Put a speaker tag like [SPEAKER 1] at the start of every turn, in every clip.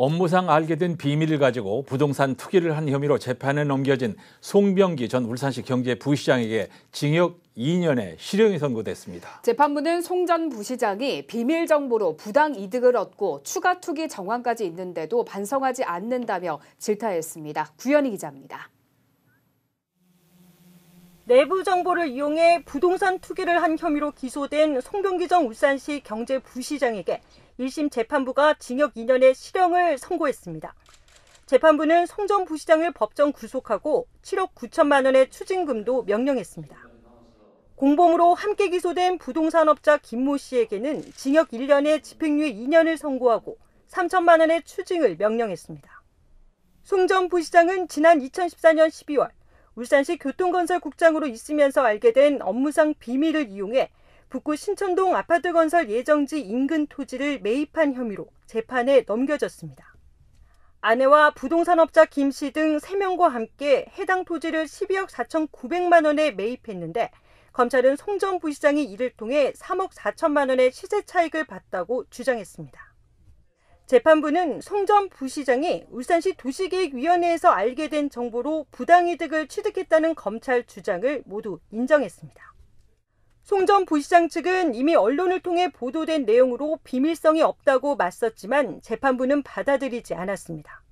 [SPEAKER 1] 업무상 알게 된 비밀을 가지고 부동산 투기를 한 혐의로 재판에 넘겨진 송병기 전 울산시 경제 부시장에게 징역 2년의 실형이 선고됐습니다. 재판부는 송 전 부시장이 비밀 정보로 부당 이득을 얻고 추가 투기 정황까지 있는데도 반성하지 않는다며 질타했습니다. 구현희 기자입니다.
[SPEAKER 2] 내부 정보를 이용해 부동산 투기를 한 혐의로 기소된 송병기 전 울산시 경제부시장에게 1심 재판부가 징역 2년의 실형을 선고했습니다. 재판부는 송 전 부시장을 법정 구속하고 7억 9천만 원의 추징금도 명령했습니다. 공범으로 함께 기소된 부동산업자 김모 씨에게는 징역 1년에 집행유예 2년을 선고하고 3천만 원의 추징을 명령했습니다. 송 전 부시장은 지난 2014년 12월 울산시 교통건설국장으로 있으면서 알게 된 업무상 비밀을 이용해 북구 신천동 아파트 건설 예정지 인근 토지를 매입한 혐의로 재판에 넘겨졌습니다. 아내와 부동산업자 김 씨 등 3명과 함께 해당 토지를 12억 4,900만 원에 매입했는데 검찰은 송전 부시장이 이를 통해 3억 4천만 원의 시세 차익을 봤다고 주장했습니다. 재판부는 송전 부시장이 울산시 도시계획위원회에서 알게 된 정보로 부당이득을 취득했다는 검찰 주장을 모두 인정했습니다. 송전 부시장 측은 이미 언론을 통해 보도된 내용으로 비밀성이 없다고 맞섰지만 재판부는 받아들이지 않았습니다.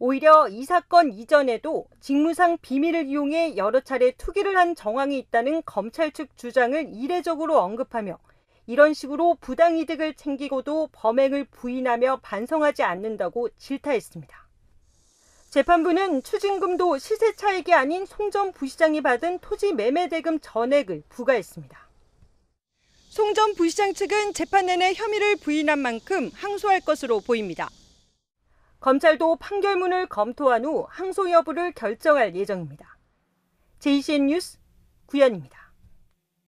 [SPEAKER 2] 오히려 이 사건 이전에도 직무상 비밀을 이용해 여러 차례 투기를 한 정황이 있다는 검찰 측 주장을 이례적으로 언급하며 이런 식으로 부당이득을 챙기고도 범행을 부인하며 반성하지 않는다고 질타했습니다. 재판부는 추징금도 시세 차익이 아닌 송전 부시장이 받은 토지 매매 대금 전액을 부과했습니다. 송전 부시장 측은 재판 내내 혐의를 부인한 만큼 항소할 것으로 보입니다. 검찰도 판결문을 검토한 후 항소 여부를 결정할 예정입니다. JCN 뉴스 구현입니다.